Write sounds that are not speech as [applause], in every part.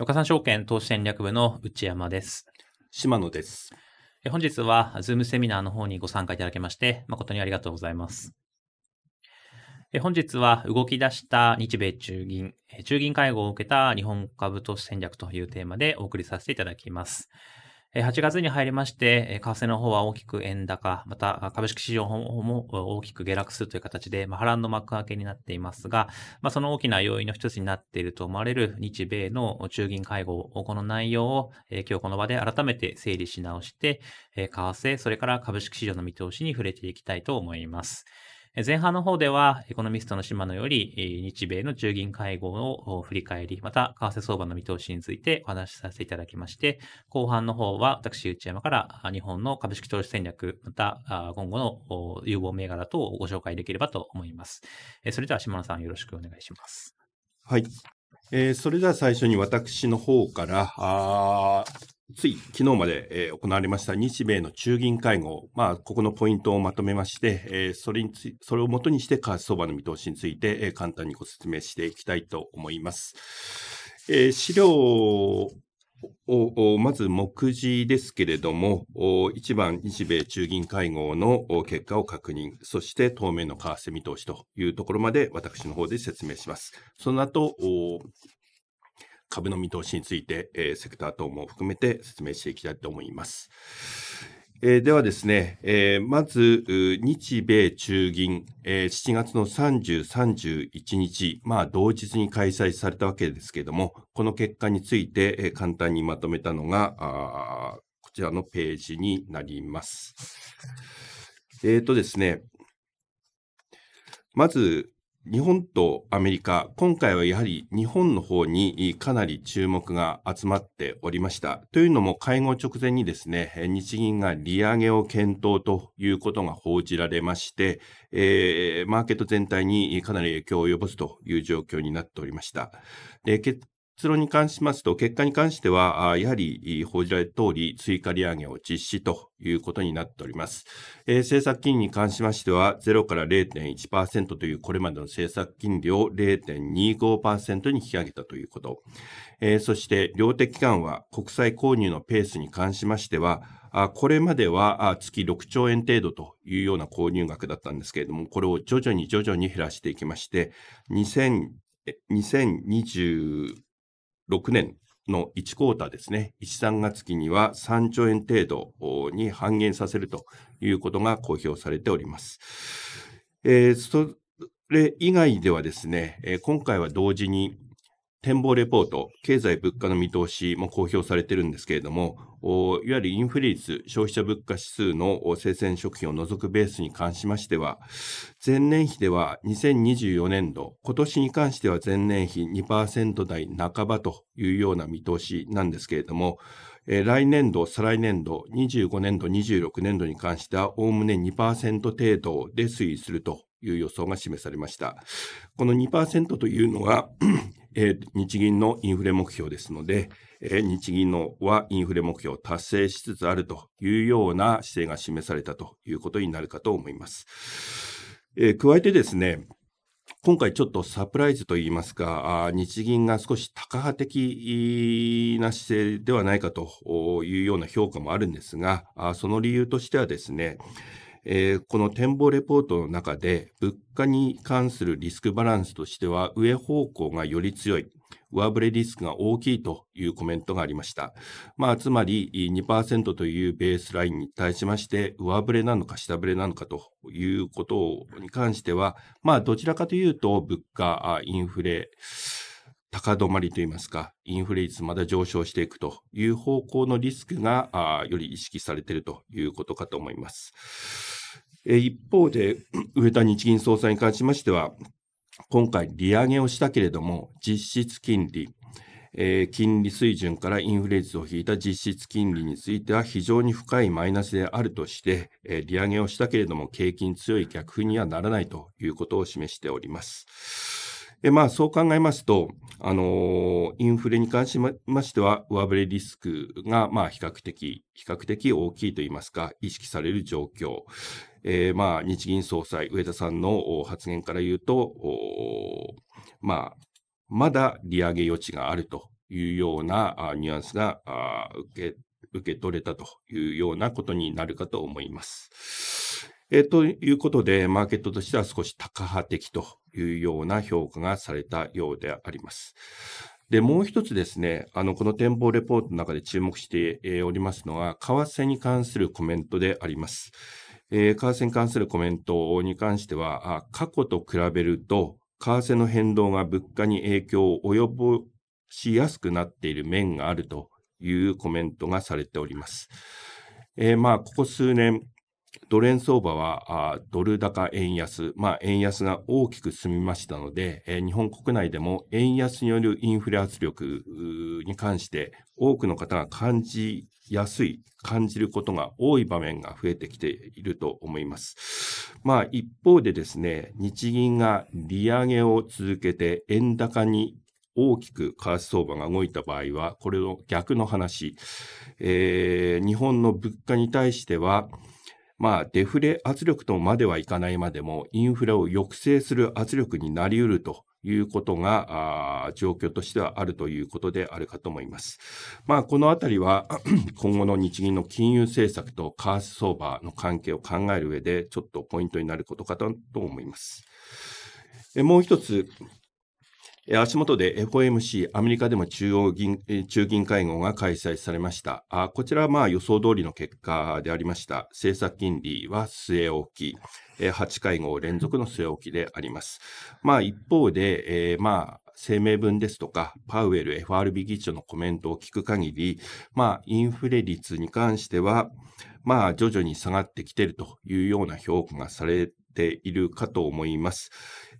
岡三証券投資戦略部の内山です。島野です。本日は、ズームセミナーの方にご参加いただきまして、誠にありがとうございます。本日は動き出した日米中銀、中銀会合を受けた日本株投資戦略というテーマでお送りさせていただきます。8月に入りまして、為替の方は大きく円高、また株式市場も大きく下落するという形で、まあ、波乱の幕開けになっていますが、まあ、その大きな要因の一つになっていると思われる日米の中銀会合、この内容を今日この場で改めて整理し直して、為替、それから株式市場の見通しに触れていきたいと思います。前半の方では、エコノミストの島野より、日米の中銀会合を振り返り、また、為替相場の見通しについてお話しさせていただきまして、後半の方は、私、内山から日本の株式投資戦略、また、今後の有望銘柄等をご紹介できればと思います。それでは、島野さん、よろしくお願いします。はい。えー、それでは最初に私の方から、つい昨日まで、えー、行われました日米の中銀会合、まあ、ここのポイントをまとめまして、えー、それにつそれをもとにして為替相場の見通しについて、えー、簡単にご説明していきたいと思います。えー、資料をまず目次ですけれども、一番、日米中銀会合の結果を確認、そして当面の為替見通しというところまで私の方で説明します。その後、株の見通しについて、えー、セクター等も含めて説明していきたいと思います。えー、ではですね、えー、まず、日米中銀、えー、7月の30、31日、まあ、同日に開催されたわけですけれども、この結果について、えー、簡単にまとめたのが、こちらのページになります。えっ、ー、とですね、まず、日本とアメリカ、今回はやはり日本の方にかなり注目が集まっておりました。というのも会合直前にですね、日銀が利上げを検討ということが報じられまして、えー、マーケット全体にかなり影響を及ぼすという状況になっておりました。で結結論に関しますと、結果に関しては、やはり報じられた通り、追加利上げを実施ということになっております。えー、政策金利に関しましては、0から0.1%というこれまでの政策金利を0.25%に引き上げたということ。えー、そして、量的緩は国債購入のペースに関しましては、これまでは月6兆円程度というような購入額だったんですけれども、これを徐々に徐々に減らしていきまして、2020 6年の1クォーターですね、1、3月期には3兆円程度に半減させるということが公表されております。えー、それ以外ではですね、今回は同時に展望レポート、経済物価の見通しも公表されてるんですけれども、いわゆるインフレ率、消費者物価指数の生鮮食品を除くベースに関しましては、前年比では2024年度、今年に関しては前年比2%台半ばというような見通しなんですけれども、えー、来年度、再来年度、25年度、26年度に関しては、おおむね2%程度で推移するという予想が示されました。この2%というのが [clears throat] えー、日銀のインフレ目標ですので、えー、日銀のはインフレ目標を達成しつつあるというような姿勢が示されたということになるかと思います。えー、加えてですね、今回ちょっとサプライズといいますか、日銀が少し高派的な姿勢ではないかというような評価もあるんですが、その理由としてはですね、えー、この展望レポートの中で物価に関するリスクバランスとしては上方向がより強い上振れリスクが大きいというコメントがありました。まあ、つまり2%というベースラインに対しまして、上振れなのか下振れなのかということに関しては、まあ、どちらかというと、物価、インフレ、高止まりといいますか、インフレ率まだ上昇していくという方向のリスクがより意識されているということかと思います。一方で、上田日銀総裁に関しましては、今回利上げをしたけれども、実質金利、えー、金利水準からインフレ率を引いた実質金利については非常に深いマイナスであるとして、えー、利上げをしたけれども景気に強い逆風にはならないということを示しております。えまあ、そう考えますと、あのー、インフレに関しましては、上振れリスクが、まあ、比較的、比較的大きいといいますか、意識される状況。えー、まあ、日銀総裁、上田さんの発言から言うと、まあ、まだ利上げ余地があるというようなニュアンスが受け受け取れたというようなことになるかと思います。えー、ということで、マーケットとしては少し高波的というような評価がされたようであります。で、もう一つですね、あの、この展望レポートの中で注目しておりますのは、為替に関するコメントであります。えー、為替に関するコメントに関しては、あ過去と比べると、為替の変動が物価に影響を及ぼしやすくなっている面があるというコメントがされております。えー、まあ、ここ数年、ドル円相場はあドル高円安、まあ、円安が大きく進みましたので、えー、日本国内でも円安によるインフレ圧力に関して多くの方が感じ安い感じることが多い場面が増えてきていると思います。まあ一方でですね、日銀が利上げを続けて円高に大きく為替相場が動いた場合は、これの逆の話、えー、日本の物価に対しては、まあ、デフレ圧力とまではいかないまでも、インフレを抑制する圧力になりうるということが、あ状況としてはあるということであるかと思います。まあ、このあたりは [clears throat] 今後の日銀の金融政策と為替相場の関係を考える上で、ちょっとポイントになることかと思います。もう一つ、足元で FOMC、アメリカでも中央銀中銀会合が開催されました。あこちらはまあ予想通りの結果でありました。政策金利は据え置き、8会合連続の据え置きであります。まあ一方で、えー、まあ声明文ですとか、パウエル FRB 議長のコメントを聞く限り、まあ、インフレ率に関しては、まあ、徐々に下がってきているというような評価がされているかと思います。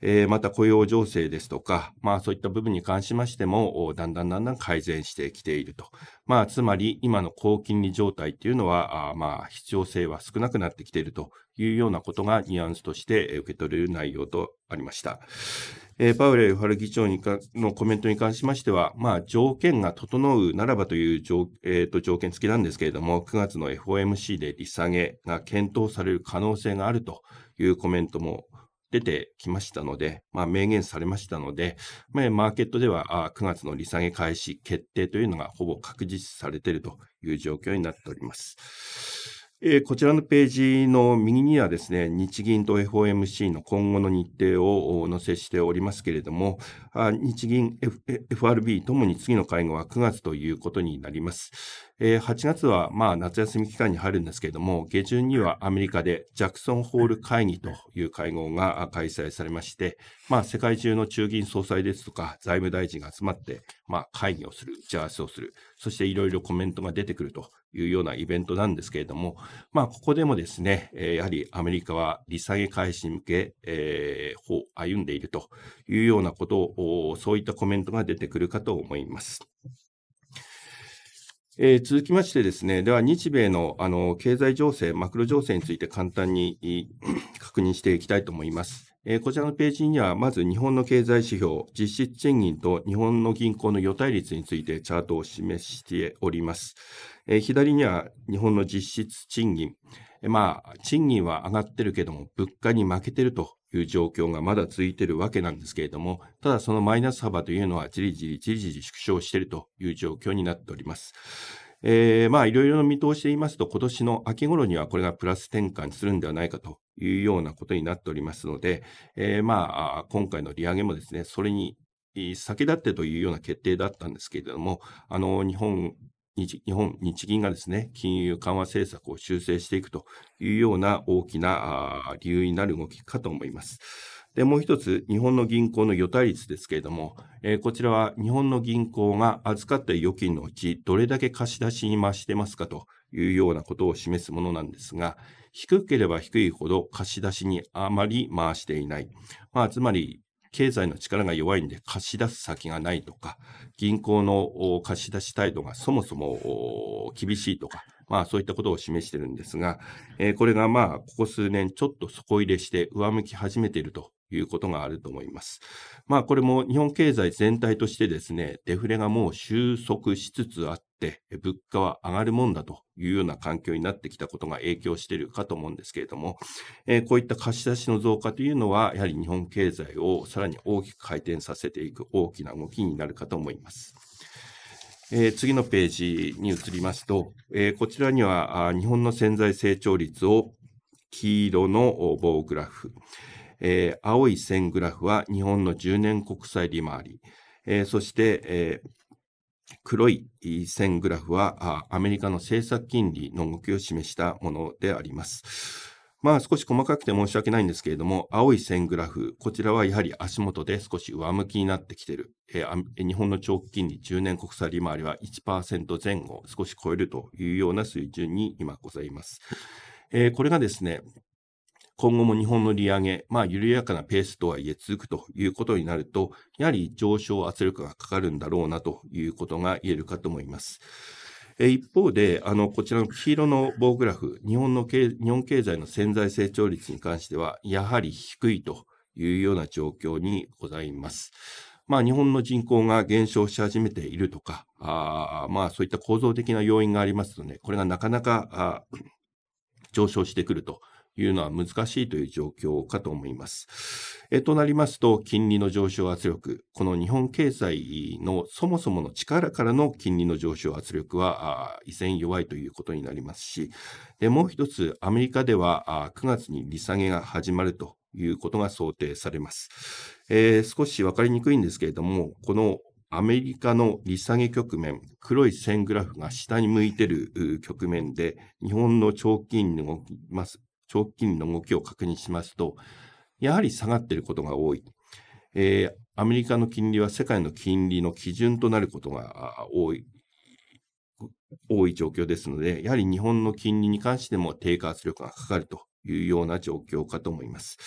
えー、また雇用情勢ですとか、まあそういった部分に関しましても、だんだんだんだん改善してきていると。まあつまり今の高金利状態っていうのは、あまあ必要性は少なくなってきているというようなことがニュアンスとして受け取れる内容とありました。えー、パウエルァル議長にかのコメントに関しましては、まあ、条件が整うならばという条,、えーと条件付きなんですけれども、9月の FOMC で利下げが検討される可能性があるというコメントも出てきましたので、まあ、明言されましたので、まあ、マーケットでは9月の利下げ開始決定というのがほぼ確実されているという状況になっております。えー、こちらのページの右にはですね、日銀と FOMC の今後の日程をお載せしておりますけれども、日銀、F、FRB ともに次の会合は9月ということになります。えー、8月はまあ夏休み期間に入るんですけれども、下旬にはアメリカでジャクソンホール会議という会合が開催されまして、まあ、世界中の中銀総裁ですとか財務大臣が集まって、まあ、会議をする、打ち合わせをする、そしていろいろコメントが出てくるというようなイベントなんですけれども、まあ、ここでもですね、えー、やはりアメリカは利下げ開始に向け、えー、歩歩んでいるというようなことを、そういったコメントが出てくるかと思います。えー、続きましてですね、では日米のあの経済情勢、マクロ情勢について簡単に [clears throat] 確認していきたいと思います。えー、こちらのページには、まず日本の経済指標、実質賃金と日本の銀行の予対率についてチャートを示しております。えー、左には日本の実質賃金。まあ、賃金は上がってるけども、物価に負けてるという状況がまだ続いているわけなんですけれども、ただそのマイナス幅というのはじりじりじりじり縮小しているという状況になっております。えー、まあいろいろな見通しで言いますと、今年の秋頃にはこれがプラス転換するんではないかというようなことになっておりますので、えー、まあ今回の利上げもですね、それに先立ってというような決定だったんですけれども、あの日本日本、日銀がですね、金融緩和政策を修正していくというような大きな理由になる動きかと思います。で、もう一つ、日本の銀行の予対率ですけれども、えー、こちらは日本の銀行が預かった預金のうち、どれだけ貸し出しに回してますかというようなことを示すものなんですが、低ければ低いほど貸し出しにあまり回していない。まあ、つまり、経済の力が弱いんで貸し出す先がないとか、銀行の貸し出し態度がそもそも厳しいとか、まあそういったことを示してるんですが、えー、これがまあここ数年ちょっと底入れして上向き始めているということがあると思います。まあこれも日本経済全体としてですね、デフレがもう収束しつつあって、、物価は上がるもんだというような環境になってきたことが影響しているかと思うんですけれども、えー、こういった貸し出しの増加というのは、やはり日本経済をさらに大きく回転させていく大きな動きになるかと思います。えー、次のページに移りますと、えー、こちらには日本の潜在成長率を黄色の棒グラフ、えー、青い線グラフは日本の10年国債利回り、えー、そして、えー、黒い線グラフはアメリカの政策金利の動きを示したものであります。まあ少し細かくて申し訳ないんですけれども、青い線グラフ、こちらはやはり足元で少し上向きになってきている。えー、日本の長期金利10年国債利回りは1%前後、少し超えるというような水準に今ございます。えー、これがですね、今後も日本の利上げ、まあ、緩やかなペースとはいえ続くということになると、やはり上昇圧力がかかるんだろうなということが言えるかと思います。一方で、あの、こちらの黄色の棒グラフ、日本の経、日本経済の潜在成長率に関しては、やはり低いというような状況にございます。まあ、日本の人口が減少し始めているとか、あまあ、そういった構造的な要因がありますので、これがなかなか上昇してくるというのは難しいという状況かと思います。えとなりますと、金利の上昇圧力、この日本経済のそもそもの力からの金利の上昇圧力は依然弱いということになりますし、でもう一つ、アメリカでは9月に利下げが始まるということが想定されます。えー、少し分かりにくいんですけれども、このアメリカの利下げ局面、黒い線グラフが下に向いている局面で、日本の長期金利きます長期金利の動きを確認しますと、やはり下がっていることが多い。えー、アメリカの金利は世界の金利の基準となることが多い、多い状況ですので、やはり日本の金利に関しても低下圧力がかかるというような状況かと思います。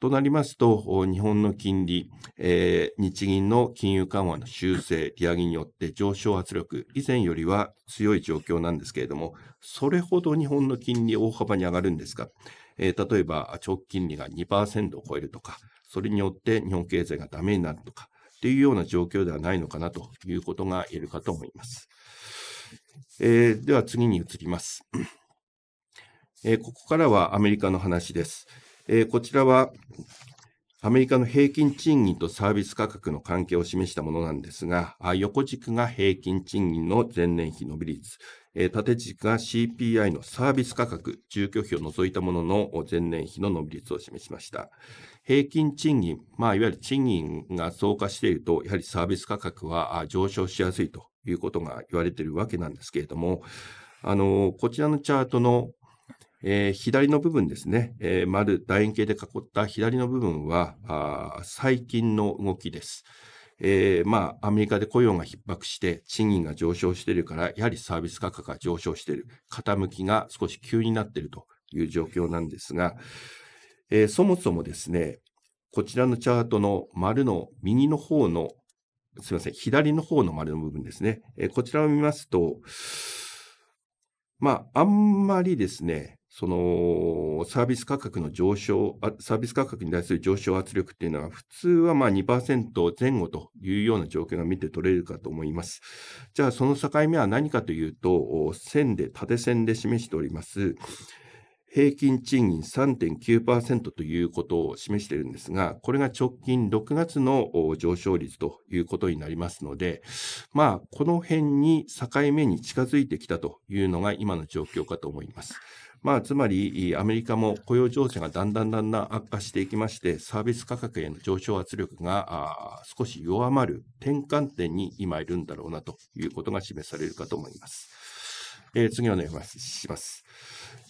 となりますと、日本の金利、えー、日銀の金融緩和の修正、利上げによって上昇圧力、以前よりは強い状況なんですけれども、それほど日本の金利大幅に上がるんですが、えー、例えば長期金利が2%を超えるとか、それによって日本経済がダメになるとか、というような状況ではないのかなということが言えるかと思います。えー、では次に移ります。えー、ここからはアメリカの話です。えー、こちらはアメリカの平均賃金とサービス価格の関係を示したものなんですが、横軸が平均賃金の前年比伸び率、えー、縦軸が CPI のサービス価格、住居費を除いたものの前年比の伸び率を示しました。平均賃金、まあ、いわゆる賃金が増加していると、やはりサービス価格は上昇しやすいということが言われているわけなんですけれども、あの、こちらのチャートのえー、左の部分ですね、えー、丸、楕円形で囲った左の部分は、最近の動きです。えー、まあ、アメリカで雇用が逼迫して、賃金が上昇しているから、やはりサービス価格が上昇している。傾きが少し急になっているという状況なんですが、えー、そもそもですね、こちらのチャートの丸の右の方の、すみません、左の方の丸の部分ですね。えー、こちらを見ますと、まあ、あんまりですね、そのサービス価格の上昇、サービス価格に対する上昇圧力っていうのは、普通はまあ2%前後というような状況が見て取れるかと思います。じゃあ、その境目は何かというと、線で、縦線で示しております。平均賃金3.9%ということを示しているんですが、これが直近6月の上昇率ということになりますので、まあ、この辺に境目に近づいてきたというのが今の状況かと思います。まあ、つまり、アメリカも雇用情勢がだんだんだんだん悪化していきまして、サービス価格への上昇圧力が少し弱まる転換点に今いるんだろうなということが示されるかと思います。えー、次お願いします。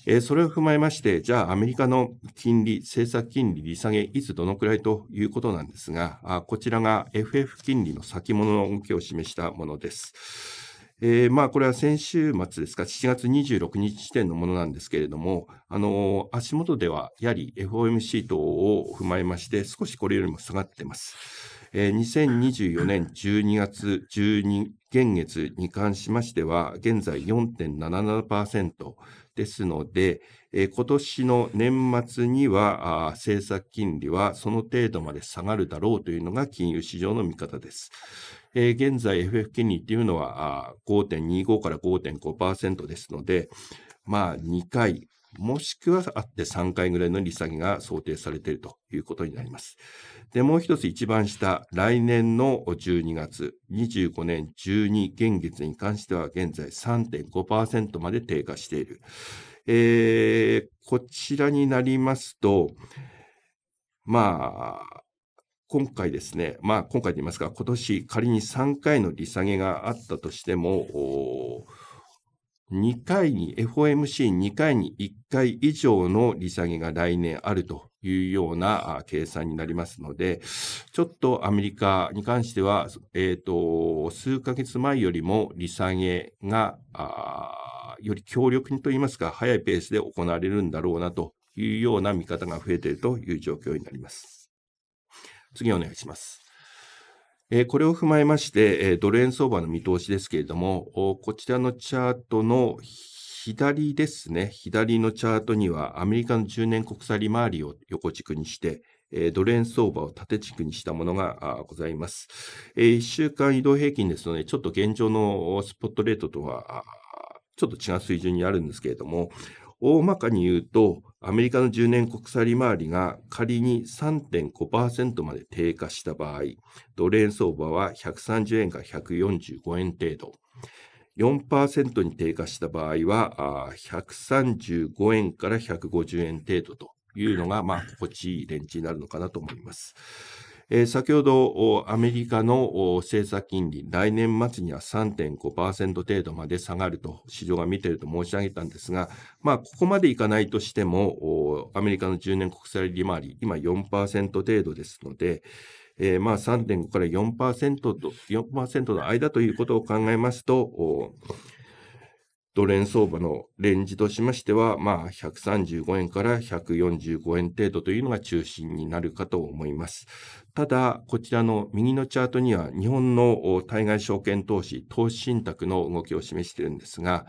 えー、それを踏まえまして、じゃあアメリカの金利、政策金利利下げ、いつどのくらいということなんですが、あこちらが FF 金利の先物の動きを示したものです。えー、まあこれは先週末ですか、7月26日時点のものなんですけれども、あのー、足元ではやはり FOMC 等を踏まえまして、少しこれよりも下がっています。えー、2024年12月12、現月に関しましては、現在4.77%、ですので、えー、今年の年末には政策金利はその程度まで下がるだろうというのが金融市場の見方です。えー、現在 FF 金利というのは5.25から5.5%ですので、まあ2回、もしくはあって3回ぐらいの利下げが想定されているということになります。で、もう一つ一番下、来年の12月、25年12現月に関しては現在3.5%まで低下している。えー、こちらになりますと、まあ、今回ですね、まあ今回で言いますか、今年仮に3回の利下げがあったとしても、2回に、FOMC2 回に1回以上の利下げが来年あるというような計算になりますので、ちょっとアメリカに関しては、えっ、ー、と、数ヶ月前よりも利下げが、より強力にといいますか、早いペースで行われるんだろうなというような見方が増えているという状況になります。次お願いします。これを踏まえまして、ー、ドル円相場の見通しですけれども、こちらのチャートの左ですね、左のチャートにはアメリカの10年国債利回りを横軸にして、ー、ドル円相場を縦軸にしたものがございます。1週間移動平均ですので、ちょっと現状のスポットレートとはちょっと違う水準にあるんですけれども、大まかに言うと、アメリカの10年国債利回りが仮に3.5%まで低下した場合、ドル円相場は130円から145円程度。4%に低下した場合は、135円から150円程度というのが、まあ、心地いいレンジになるのかなと思います。えー、先ほどアメリカの政策金利、来年末には3.5%程度まで下がると市場が見ていると申し上げたんですが、まあ、ここまでいかないとしても、アメリカの10年国債利回り、今4%程度ですので、えー、まあ3.5から4%と、4%の間ということを考えますと、ドル円相場のレンジとしましては、まあ、135円から145円程度というのが中心になるかと思います。ただ、こちらの右のチャートには、日本の対外証券投資、投資信託の動きを示しているんですが、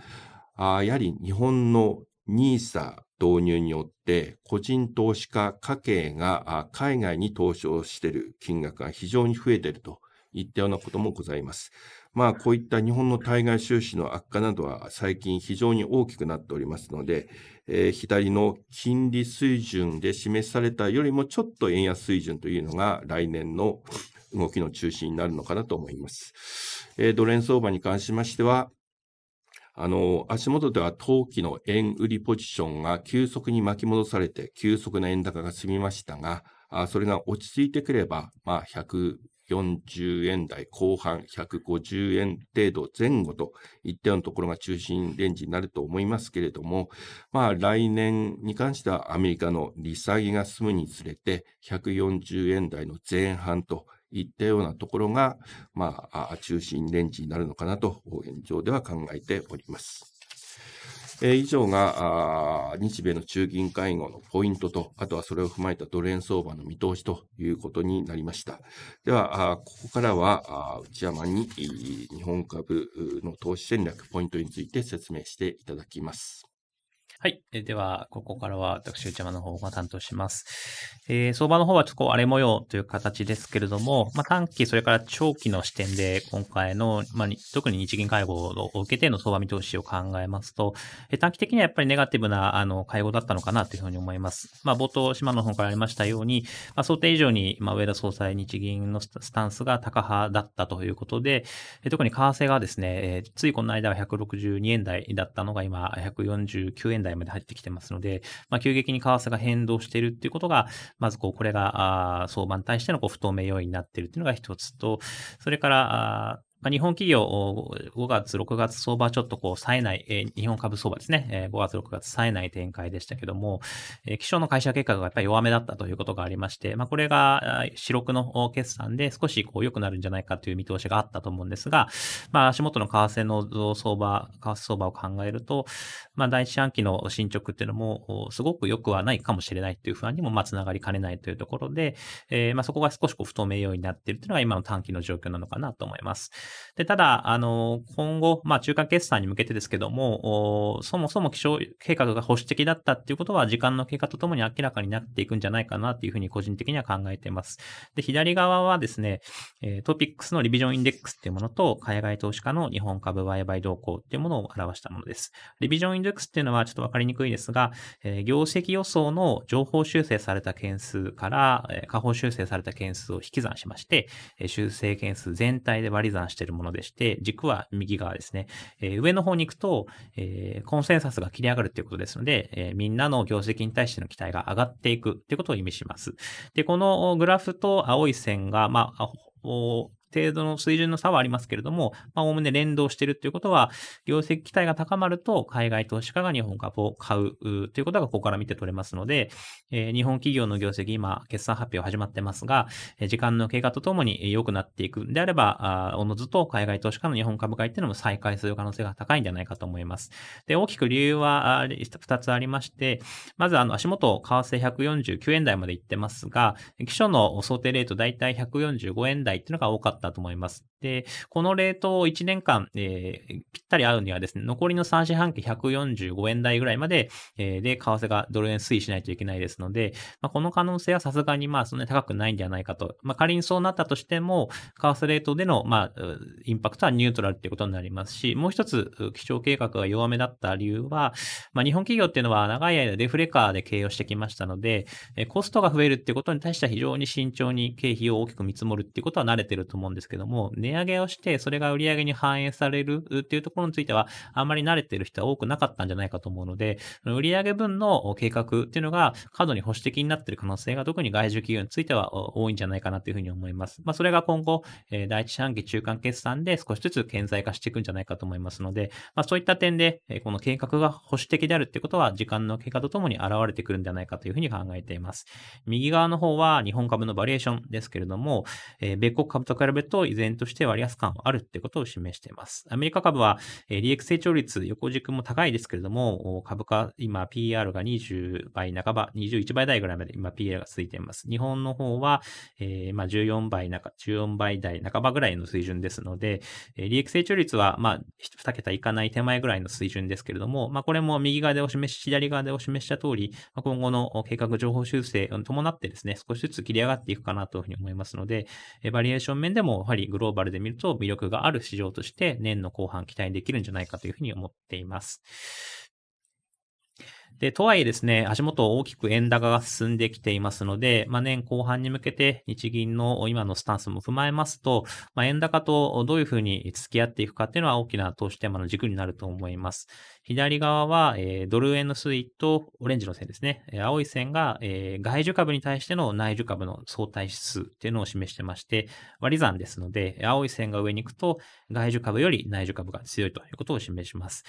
あやはり日本の NISA 導入によって、個人投資家家計が海外に投資をしている金額が非常に増えているといったようなこともございます。まあ、こういった日本の対外収支の悪化などは最近非常に大きくなっておりますので、えー、左の金利水準で示されたよりもちょっと円安水準というのが来年の動きの中心になるのかなと思います。えー、ドル円相場に関しましては、あの、足元では当期の円売りポジションが急速に巻き戻されて、急速な円高が進みましたが、あそれが落ち着いてくれば、まあ、100 140円台後半、150円程度前後といったようなところが中心レンジになると思いますけれども、まあ、来年に関してはアメリカの利下げが進むにつれて、140円台の前半といったようなところが、まあ、中心レンジになるのかなと、現状では考えております。えー、以上が日米の中銀会合のポイントと、あとはそれを踏まえたドル円相場の見通しということになりました。では、ここからは内山に日本株の投資戦略、ポイントについて説明していただきます。はい。えでは、ここからは私、内山の方が担当します。えー、相場の方はちょっとこう荒れ模様という形ですけれども、まあ、短期、それから長期の視点で、今回の、まあ、特に日銀会合を受けての相場見通しを考えますと、えー、短期的にはやっぱりネガティブな、あの、会合だったのかなというふうに思います。まあ、冒頭、島の方からありましたように、まあ、想定以上に、まあ、上田総裁、日銀のスタンスが高派だったということで、えー、特に為替がですね、えー、ついこの間は162円台だったのが今、149円台代まで入ってきてますので、まあ、急激に為替が変動しているっていうことが、まずこう、これが、あ相場に対してのこう不透明要因になっているっていうのが一つと、それから、まあ、日本企業、5月、6月相場ちょっとこう、冴えない、えー、日本株相場ですね、えー、5月、6月冴えない展開でしたけども、えー、気象の会社結果がやっぱり弱めだったということがありまして、まあ、これが、四六の決算で少しこう、良くなるんじゃないかという見通しがあったと思うんですが、まあ、足元の為替の相場、為替相場を考えると、まあ、第一四半期の進捗っていうのも、すごく良くはないかもしれないという不安にも、まあ、つながりかねないというところで、えー、まあ、そこが少しこう、不透明要因になっているというのが今の短期の状況なのかなと思います。で、ただ、あの、今後、まあ、中間決算に向けてですけども、そもそも気象計画が保守的だったっていうことは、時間の経過とともに明らかになっていくんじゃないかなっていうふうに個人的には考えています。で、左側はですね、トピックスのリビジョンインデックスっていうものと、海外投資家の日本株売買動向っていうものを表したものです。リビジョンインデックスっていうのはちょっとわかりにくいですが、え業績予想の情報修正された件数から、え下方修正された件数を引き算しまして、え修正件数全体で割り算したしてるものでして、軸は右側ですね。えー、上の方に行くと、えー、コンセンサスが切り上がるということですので、えー、みんなの業績に対しての期待が上がっていくということを意味します。で、このグラフと青い線が、まあ、程度の水準の差はありますけれども、まあ、おおむね連動しているということは、業績期待が高まると、海外投資家が日本株を買うということがここから見て取れますので、えー、日本企業の業績、今、決算発表始まってますが、時間の経過とともに良くなっていくんであれば、おのずと海外投資家の日本株買いっていうのも再開する可能性が高いんじゃないかと思います。で、大きく理由は2つありまして、まず、あの、足元、為替149円台まで行ってますが、基礎の想定レート大体145円台っていうのが多かったったと思います。で、このレートを1年間、えー、ぴったり合うにはですね、残りの3四半期145円台ぐらいまで、えー、で、為替がドル円推移しないといけないですので、まあ、この可能性はさすがにまあそんなに高くないんではないかと。まあ、仮にそうなったとしても、為替レートでの、まあ、インパクトはニュートラルっていうことになりますし、もう一つ、基調計画が弱めだった理由は、まあ、日本企業っていうのは長い間デフレカーで経営をしてきましたので、コストが増えるってことに対しては非常に慎重に経費を大きく見積もるっていうことは慣れてると思うんんですけども、値上げをして、それが売り上げに反映されるっていうところについては、あんまり慣れてる人は多くなかったんじゃないかと思うので、売上分の計画っていうのが過度に保守的になってる可能性が特に外需企業については多いんじゃないかなというふうに思います。まあ、それが今後、え第一四半期中間決算で少しずつ顕在化していくんじゃないかと思いますので、まあ、そういった点で、えこの計画が保守的であるってことは、時間の経過とともに現れてくるんじゃないかというふうに考えています。右側の方は日本株のバリエーションですけれども、え米国株と比べと依然として割安感はあるってことを示しています。アメリカ株は、え利益成長率、横軸も高いですけれども、株価、今 PR が20倍半ば、21倍台ぐらいまで今 PR が続いています。日本の方は、えー、まあ、14倍中、14倍台半ばぐらいの水準ですので、え利益成長率は、まあ、2桁いかない手前ぐらいの水準ですけれども、まあ、これも右側でお示し、左側でお示した通り、ま今後の計画情報修正に伴ってですね、少しずつ切り上がっていくかなというふうに思いますので、バリエーション面でももやはりグローバルで見ると魅力がある市場として年の後半期待できるんじゃないかというふうに思っています。で、とはいえですね、足元大きく円高が進んできていますので、まあ、年後半に向けて日銀の今のスタンスも踏まえますと、まあ、円高とどういうふうに付き合っていくかっていうのは大きな投資テーマの軸になると思います。左側は、えー、ドル円の推移とオレンジの線ですね。えー、青い線が、えー、外需株に対しての内需株の相対指数っていうのを示してまして、割り算ですので、青い線が上に行くと、外需株より内需株が強いということを示します。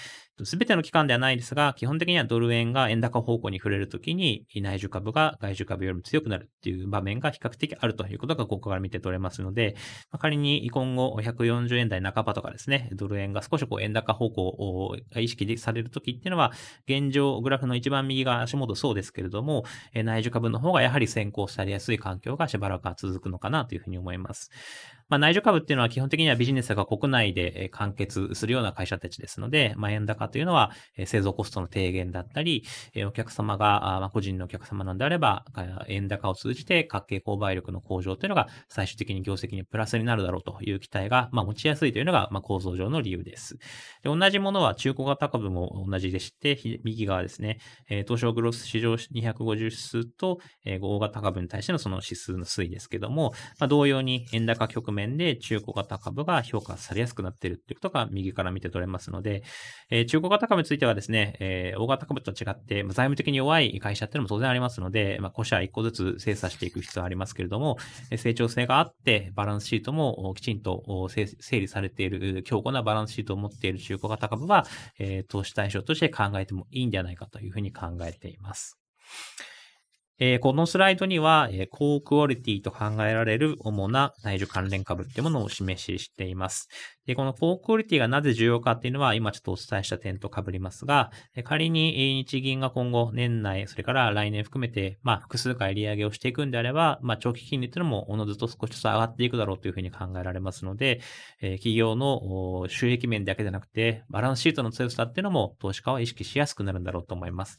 すべての期間ではないですが、基本的にはドル円が円高方向に触れるときに、内需株が外需株よりも強くなるっていう場面が比較的あるということがここから見て取れますので、仮に今後140円台半ばとかですね、ドル円が少しこう円高方向を意識でさされるときっていうのは、現状、グラフの一番右が足元そうですけれども、え内需株の方がやはり先行されやすい環境がしばらくは続くのかなというふうに思います。まあ、内需株っていうのは基本的にはビジネスが国内で完結するような会社たちですので、まあ、円高というのは製造コストの低減だったり、お客様が、ま個人のお客様なんであれば、円高を通じて各経購買力の向上というのが最終的に業績にプラスになるだろうという期待が、まあ、持ちやすいというのが、まあ、構造上の理由ですで。同じものは中古型株もも同じでして、右側ですね、えー、東証グロス市場250指数と、えー、大型株に対してのその指数の推移ですけども、まあ、同様に円高局面で中古型株が評価されやすくなっているということが右から見て取れますので、えー、中古型株についてはですね、えー、大型株と違って、まあ、財務的に弱い会社っていうのも当然ありますので、まあ、個社一個ずつ精査していく必要はありますけれども、成長性があって、バランスシートもきちんと整理されている、強固なバランスシートを持っている中古型株は、えー、投資対象として考えてもいいんじゃないかというふうに考えています。えー、このスライドには、えー、高クオリティと考えられる主な内需関連株ってものをお示ししています。で、この高クオリティがなぜ重要かっていうのは、今ちょっとお伝えした点と被りますが、仮に日銀が今後年内、それから来年含めて、まあ、複数回利上げをしていくんであれば、まあ、長期金利っていうのも、おのずと少しずつ上がっていくだろうというふうに考えられますので、えー、企業の収益面だけでなくて、バランスシートの強さっていうのも、投資家は意識しやすくなるんだろうと思います。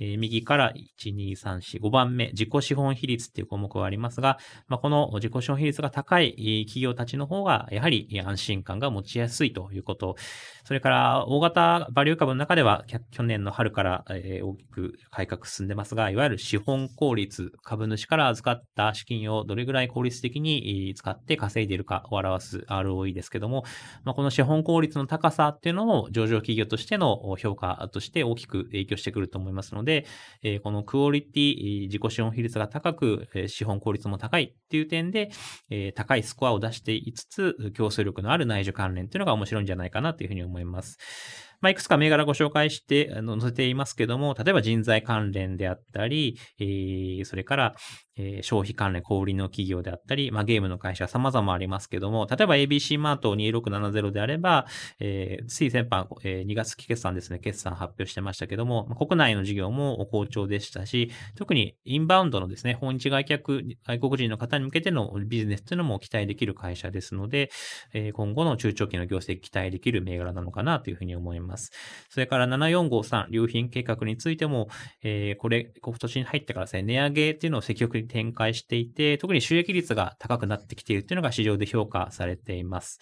えー、右から1、2、3、4、5番目、自己資本比率っていう項目がありますが、まあ、この自己資本比率が高い企業たちの方が、やはり安心感が持ちやすいということ。それから、大型バリュー株の中では、去年の春から、えー、大きく改革進んでますが、いわゆる資本効率、株主から預かった資金をどれぐらい効率的に使って稼いでいるかを表す ROE ですけども、まあ、この資本効率の高さっていうのも上場企業としての評価として大きく影響してくると思いますので、で、えー、このクオリティ、自己資本比率が高く、え資本効率も高いっていう点で、えー、高いスコアを出していつつ、競争力のある内需関連っていうのが面白いんじゃないかなというふうに思います。まあ、いくつか銘柄ご紹介して、あの、載せていますけども、例えば人材関連であったり、えー、それから、えー、消費関連、小売りの企業であったり、まあ、ゲームの会社様々ありますけども、例えば ABC マート2670であれば、えー、つい先般、えー、2月期決算ですね、決算発表してましたけども、国内の事業も好調でしたし、特にインバウンドのですね、本日外客、外国人の方に向けてのビジネスというのも期待できる会社ですので、えー、今後の中長期の業績期待できる銘柄なのかなというふうに思います。ます。それから7453、良品計画についても、えー、これ、今年に入ってからですね、値上げっていうのを積極的に展開していて、特に収益率が高くなってきているっていうのが市場で評価されています。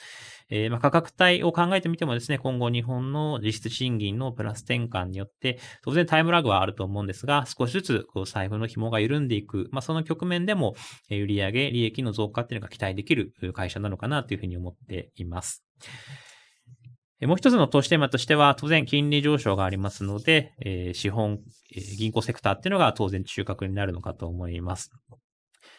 えー、まあ、価格帯を考えてみてもですね、今後日本の実質賃金のプラス転換によって、当然タイムラグはあると思うんですが、少しずつこう財布の紐が緩んでいく、まあ、その局面でも、売上利益の増加っていうのが期待できる会社なのかなというふうに思っています。もう一つの投資テーマとしては、当然金利上昇がありますので、資本、銀行セクターっていうのが当然中核になるのかと思います。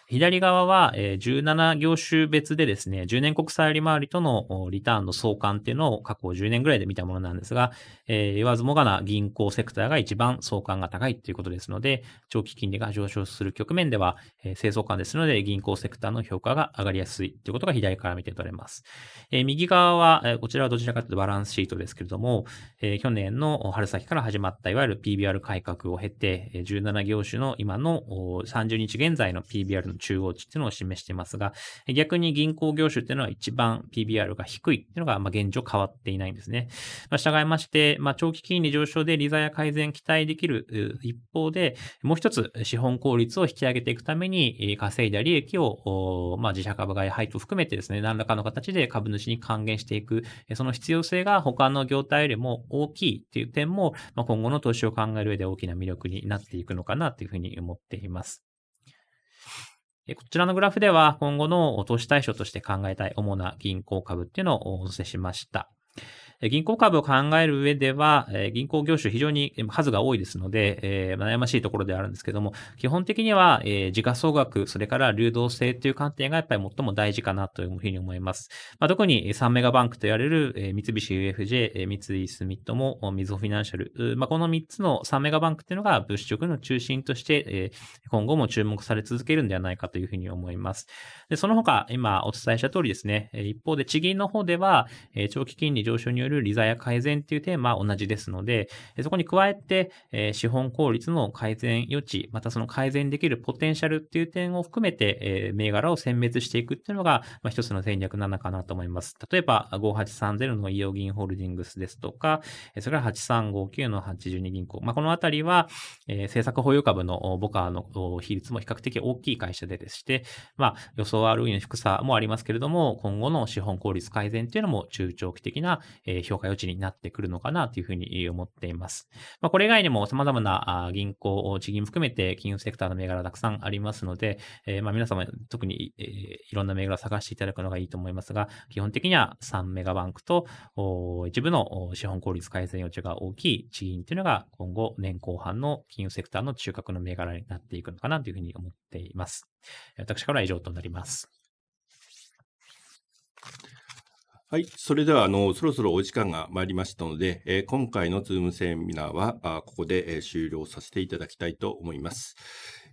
左側は、え17業種別でですね、10年国債利回りとのリターンの相関っていうのを過去10年ぐらいで見たものなんですが、えー、言わずもがな銀行セクターが一番相関が高いということですので、長期金利が上昇する局面では、えー、清掃感ですので、銀行セクターの評価が上がりやすいていうことが左から見て取れます。えー、右側は、えこちらはどちらかというとバランスシートですけれども、えー、去年の春先から始まったいわゆる PBR 改革を経て、17業種の今の30日現在の PBR の中央値っていうのを示していますが、逆に銀行業種っていうのは一番 PBR が低いっていうのが、ま現状変わっていないんですね。まあ、従いまして、まあ、長期金利上昇で利ザや改善期待できる一方で、もう一つ資本効率を引き上げていくために、稼いだ利益を、まあ、自社株買い配当含めてですね、何らかの形で株主に還元していく、その必要性が他の業態よりも大きいっていう点も、ま今後の投資を考える上で大きな魅力になっていくのかなというふうに思っています。こちらのグラフでは今後の投資対象として考えたい主な銀行株っていうのをお載せしました。銀行株を考える上では、銀行業種非常に数が多いですので、悩ましいところであるんですけども、基本的には、時価総額、それから流動性という観点がやっぱり最も大事かなというふうに思います。まあ、特に3メガバンクと言われる三菱 UFJ、三井住友、みずほフィナンシャル、まあ、この3つの3メガバンクというのが物色の中心として、今後も注目され続けるんではないかというふうに思います。でその他、今お伝えした通りですね、一方で地銀の方では、長期金利上昇によるよる利ザや改善っていうテーマは同じですので、そこに加えて、え資本効率の改善余地、またその改善できるポテンシャルっていう点を含めて、え銘柄を選別していくっていうのが、まあ、一つの戦略なのかなと思います。例えば、5830のイオギンホールディングスですとか、それから8359の82銀行。まあ、このあたりは、え政策保有株のボカーの比率も比較的大きい会社ででして、まあ、予想 RE の低さもありますけれども、今後の資本効率改善っていうのも中長期的な、ええ評価余地になってくるのかなというふうに思っています。まあ、これ以外にも様々な銀行、地銀含めて金融セクターの銘柄たくさんありますので、えー、ま皆様特に、えいろんな銘柄を探していただくのがいいと思いますが、基本的には3メガバンクと一部の資本効率改善余地が大きい地銀というのが今後年後半の金融セクターの中核の銘柄になっていくのかなというふうに思っています。私からは以上となります。はい。それでは、あの、そろそろお時間が参りましたので、えー、今回のズームセミナーは、あここで、えー、終了させていただきたいと思います。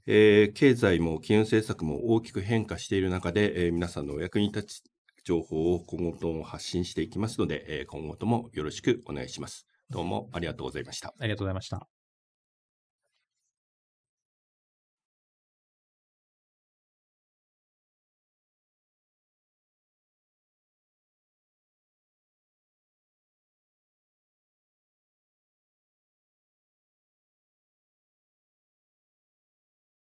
えー、経済も金融政策も大きく変化している中で、え皆さんのお役に立ち、情報を今後とも発信していきますので、え今後ともよろしくお願いします。どうもありがとうございました。ありがとうございました。